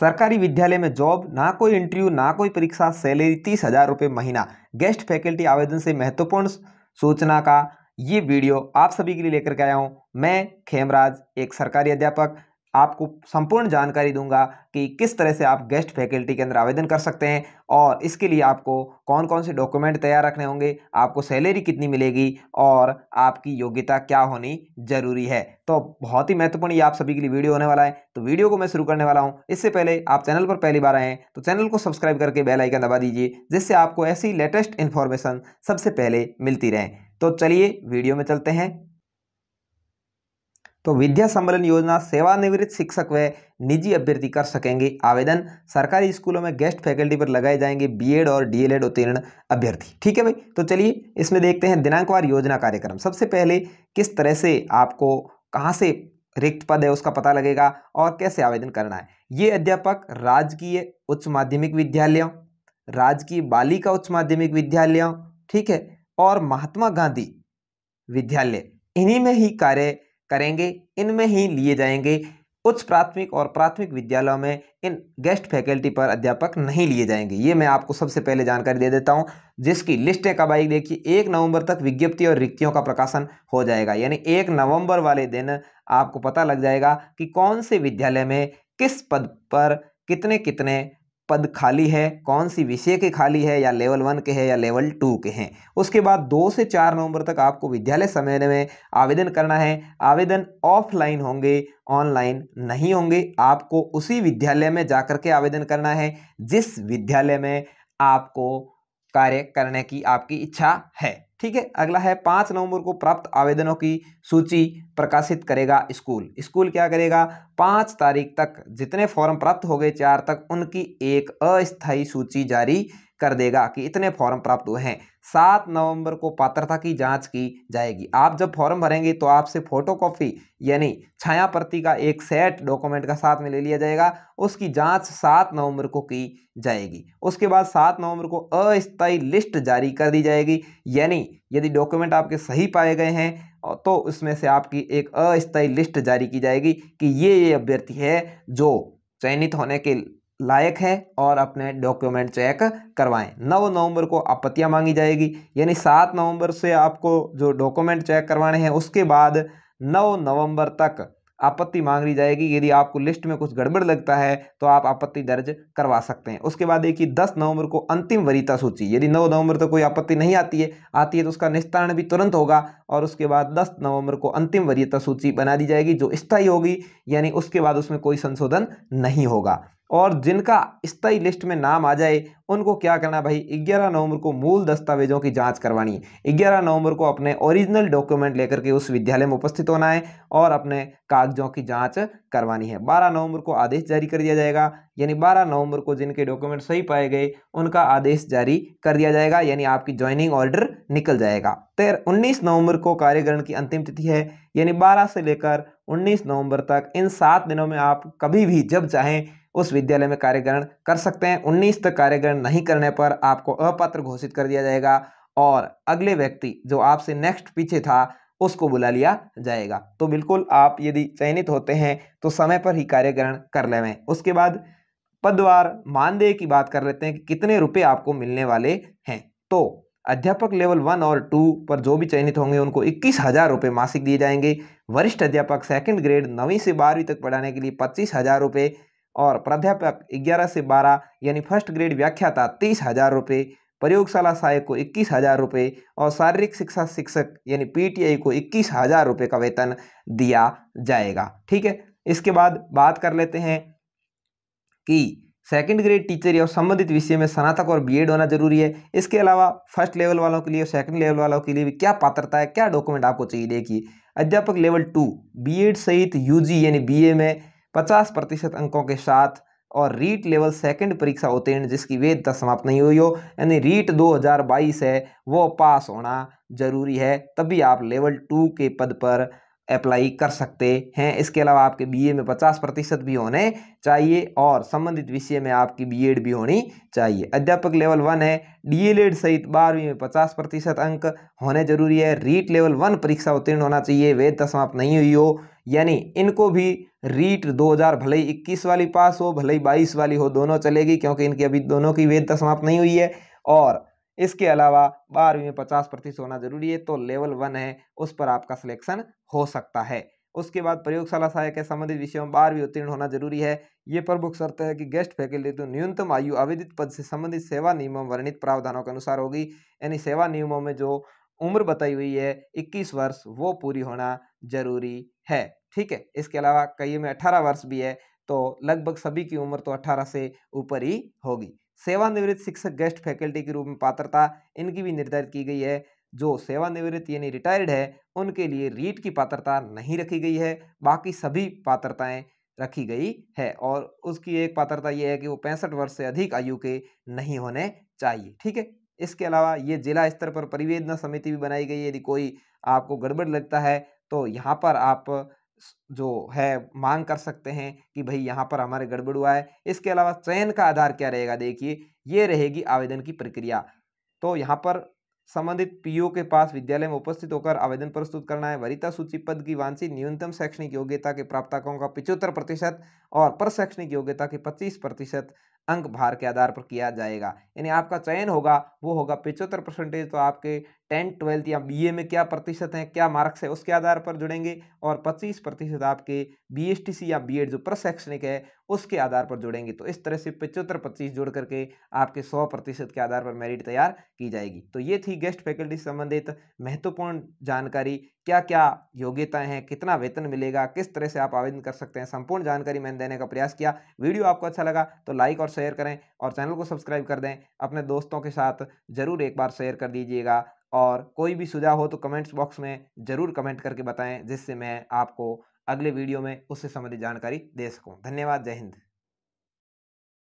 सरकारी विद्यालय में जॉब ना कोई इंटरव्यू ना कोई परीक्षा सैलरी तीस हज़ार रुपये महीना गेस्ट फैकल्टी आवेदन से महत्वपूर्ण सूचना का ये वीडियो आप सभी के लिए लेकर के आया हूँ मैं खेमराज एक सरकारी अध्यापक आपको संपूर्ण जानकारी दूंगा कि किस तरह से आप गेस्ट फैकल्टी के अंदर आवेदन कर सकते हैं और इसके लिए आपको कौन कौन से डॉक्यूमेंट तैयार रखने होंगे आपको सैलरी कितनी मिलेगी और आपकी योग्यता क्या होनी ज़रूरी है तो बहुत ही महत्वपूर्ण ये आप सभी के लिए वीडियो होने वाला है तो वीडियो को मैं शुरू करने वाला हूँ इससे पहले आप चैनल पर पहली बार आए हैं तो चैनल को सब्सक्राइब करके बेलाइकन दबा दीजिए जिससे आपको ऐसी लेटेस्ट इन्फॉर्मेशन सबसे पहले मिलती रहे तो चलिए वीडियो में चलते हैं तो विद्या सम्मेलन योजना सेवानिवृत्त शिक्षक व निजी अभ्यर्थी कर सकेंगे आवेदन सरकारी स्कूलों में गेस्ट फैकल्टी पर लगाए जाएंगे बीएड और डीएलएड उत्तीर्ण अभ्यर्थी ठीक है भाई तो चलिए इसमें देखते हैं दिनांकवार योजना कार्यक्रम सबसे पहले किस तरह से आपको कहाँ से रिक्त पद है उसका पता लगेगा और कैसे आवेदन करना है ये अध्यापक राजकीय उच्च माध्यमिक विद्यालयों राजकीय बालिका उच्च माध्यमिक विद्यालयों ठीक है और महात्मा गांधी विद्यालय इन्हीं में ही कार्य करेंगे इनमें ही लिए जाएंगे उच्च प्राथमिक और प्राथमिक विद्यालयों में इन गेस्ट फैकल्टी पर अध्यापक नहीं लिए जाएंगे ये मैं आपको सबसे पहले जानकारी दे देता हूँ जिसकी लिस्टें कब आएगी देखिए एक नवंबर तक विज्ञप्ति और रिक्तियों का प्रकाशन हो जाएगा यानी एक नवंबर वाले दिन आपको पता लग जाएगा कि कौन से विद्यालय में किस पद पर कितने कितने पद खाली है कौन सी विषय के खाली है या लेवल वन के हैं या लेवल टू के हैं उसके बाद दो से चार नवंबर तक आपको विद्यालय समय में आवेदन करना है आवेदन ऑफलाइन होंगे ऑनलाइन नहीं होंगे आपको उसी विद्यालय में जाकर के आवेदन करना है जिस विद्यालय में आपको कार्य करने की आपकी इच्छा है ठीक है अगला है पाँच नवंबर को प्राप्त आवेदनों की सूची प्रकाशित करेगा स्कूल स्कूल क्या करेगा पाँच तारीख तक जितने फॉर्म प्राप्त हो गए चार तक उनकी एक अस्थायी सूची जारी कर देगा कि इतने फॉर्म प्राप्त हुए हैं सात नवंबर को पात्रता की जांच की जाएगी आप जब फॉर्म भरेंगे तो आपसे फोटोकॉपी यानी छाया प्रति का एक सेट डॉक्यूमेंट का साथ में ले लिया जाएगा उसकी जांच सात नवंबर को की जाएगी उसके बाद सात नवंबर को अस्थायी लिस्ट जारी कर दी जाएगी यानी यदि डॉक्यूमेंट आपके सही पाए गए हैं तो उसमें से आपकी एक अस्थायी लिस्ट जारी की जाएगी कि ये ये अभ्यर्थी है जो चयनित होने के लायक हैं और अपने डॉक्यूमेंट चेक करवाएं नौ नवंबर को आपत्तियां मांगी जाएगी यानी सात नवंबर से आपको जो डॉक्यूमेंट चेक करवाने हैं उसके बाद नौ नवंबर तक आपत्ति मांग ली जाएगी यदि आपको लिस्ट में कुछ गड़बड़ लगता है तो आप आपत्ति दर्ज करवा सकते हैं उसके बाद देखिए दस नवंबर को अंतिम वरीता सूची यदि नौ नवंबर तक तो कोई आपत्ति नहीं आती है आती है तो उसका निस्तारण भी तुरंत होगा और उसके बाद दस नवंबर को अंतिम वरीयता सूची बना दी जाएगी जो स्थायी होगी यानी उसके बाद उसमें कोई संशोधन नहीं होगा और जिनका स्थायी लिस्ट में नाम आ जाए उनको क्या करना भाई 11 नवंबर को मूल दस्तावेजों की जांच करवानी है 11 नवंबर को अपने ओरिजिनल डॉक्यूमेंट लेकर के उस विद्यालय में उपस्थित होना है और अपने कागजों की जांच करवानी है 12 नवंबर को आदेश जारी कर दिया जाएगा यानी 12 नवंबर को जिनके डॉक्यूमेंट सही पाए गए उनका आदेश जारी कर दिया जाएगा यानी आपकी ज्वाइनिंग ऑर्डर निकल जाएगा तेरह तो उन्नीस नवंबर को कार्यग्रहण की अंतिम तिथि है यानी बारह से लेकर उन्नीस नवंबर तक इन सात दिनों में आप कभी भी जब चाहें उस विद्यालय में कार्यग्रहण कर सकते हैं उन्नीस तक कार्यग्रहण नहीं करने पर आपको अपात्र घोषित कर दिया जाएगा और अगले व्यक्ति जो आपसे नेक्स्ट पीछे था उसको बुला लिया जाएगा तो बिल्कुल आप यदि चयनित होते हैं तो समय पर ही कार्यग्रहण कर लेवें उसके बाद पदवार मानदेय की बात कर लेते हैं कि कितने रुपए आपको मिलने वाले हैं तो अध्यापक लेवल वन और टू पर जो भी चयनित होंगे उनको इक्कीस हज़ार रुपये मासिक दिए जाएंगे वरिष्ठ अध्यापक सेकंड ग्रेड नवीं से बारहवीं तक पढ़ाने के लिए पच्चीस हज़ार रुपये और प्राध्यापक ग्यारह से बारह यानी फर्स्ट ग्रेड व्याख्याता तीस हज़ार रुपये प्रयोगशाला सहायक को इक्कीस हज़ार रुपये और शारीरिक शिक्षा शिक्षक यानी पीटीआई को इक्कीस हज़ार रुपये का वेतन दिया जाएगा ठीक है इसके बाद बात कर लेते हैं कि सेकंड ग्रेड टीचर या संबंधित विषय में स्नातक और बीएड होना जरूरी है इसके अलावा फर्स्ट लेवल वालों के लिए और सेकंड लेवल वालों के लिए भी क्या पात्रता है क्या डॉक्यूमेंट आपको चाहिए देखिए अध्यापक लेवल टू बीएड सहित यूजी यानी बीए में पचास प्रतिशत अंकों के साथ और रीट लेवल सेकंड परीक्षा उत्तीर्ण जिसकी वेदता समाप्त नहीं हुई हो यानी रीट 2022 है वो पास होना जरूरी है तभी आप लेवल टू के पद पर अप्लाई कर सकते हैं इसके अलावा आपके बीए में 50 प्रतिशत भी होने चाहिए और संबंधित विषय में आपकी बीएड भी होनी चाहिए अध्यापक लेवल वन है डीएलएड e सहित बारहवीं में 50 प्रतिशत अंक होने जरूरी है रीट लेवल वन परीक्षा उत्तीर्ण होना चाहिए वेद समाप्त नहीं हुई हो यानी इनको भी रीट 2000 भले ही 21 वाली पास हो भले ही 22 वाली हो दोनों चलेगी क्योंकि इनकी अभी दोनों की वेदता समाप्त नहीं हुई है और इसके अलावा बारहवीं में पचास प्रतिशत होना जरूरी है तो लेवल वन है उस पर आपका सिलेक्शन हो सकता है उसके बाद प्रयोगशाला सहायक के संबंधित विषयों में बारहवीं उत्तीर्ण होना जरूरी है ये प्रमुख शर्त है कि गेस्ट फैकल्टी तो न्यूनतम आयु आवेदित पद से संबंधित सेवा नियमों वर्णित प्रावधानों के अनुसार होगी यानी सेवा नियमों में जो उम्र बताई हुई है इक्कीस वर्ष वो पूरी होना जरूरी है ठीक है इसके अलावा कई में अठारह वर्ष भी है तो लगभग सभी की उम्र तो 18 से ऊपर ही होगी सेवानिवृत्त शिक्षक गेस्ट फैकल्टी के रूप में पात्रता इनकी भी निर्धारित की गई है जो सेवानिवृत्त यानी रिटायर्ड है उनके लिए रीट की पात्रता नहीं रखी गई है बाकी सभी पात्रताएं रखी गई है और उसकी एक पात्रता यह है कि वो पैंसठ वर्ष से अधिक आयु के नहीं होने चाहिए ठीक है इसके अलावा ये जिला स्तर पर परिवेदना समिति भी बनाई गई है यदि कोई आपको गड़बड़ लगता है तो यहाँ पर आप जो है मांग कर सकते हैं कि भाई यहाँ पर हमारे गड़बड़ हुआ है इसके अलावा चयन का आधार क्या रहेगा देखिए ये रहेगी आवेदन की प्रक्रिया तो यहाँ पर संबंधित पीओ के पास विद्यालय में उपस्थित होकर आवेदन प्रस्तुत करना है वरिता सूची पद की वांछित न्यूनतम शैक्षणिक योग्यता के प्राप्ताकों का पिचहत्तर प्रतिशत और प्रशैक्षणिक योग्यता के पच्चीस प्रतिशत अंक भार के आधार पर किया जाएगा यानी आपका चयन होगा वो होगा पिचहत्तर परसेंटेज तो आपके टेंथ ट्वेल्थ या बीए में क्या प्रतिशत हैं क्या मार्क्स है उसके आधार पर जुड़ेंगे और 25 प्रतिशत आपके बीएसटीसी या बीएड जो प्रशैक्षणिक है उसके आधार पर जुड़ेंगे तो इस तरह से पचहत्तर पच्चीस जोड़ करके आपके 100 प्रतिशत के आधार पर मेरिट तैयार की जाएगी तो ये थी गेस्ट फैकल्टी संबंधित महत्वपूर्ण जानकारी क्या क्या योग्यताएं हैं कितना वेतन मिलेगा किस तरह से आप आवेदन कर सकते हैं संपूर्ण जानकारी मैंने देने का प्रयास किया वीडियो आपको अच्छा लगा तो लाइक और शेयर करें और चैनल को सब्सक्राइब कर दें अपने दोस्तों के साथ ज़रूर एक बार शेयर कर दीजिएगा और कोई भी सुझाव हो तो कमेंट्स बॉक्स में ज़रूर कमेंट करके बताएं जिससे मैं आपको अगले वीडियो में उससे संबंधित जानकारी दे सकूं धन्यवाद जय हिंद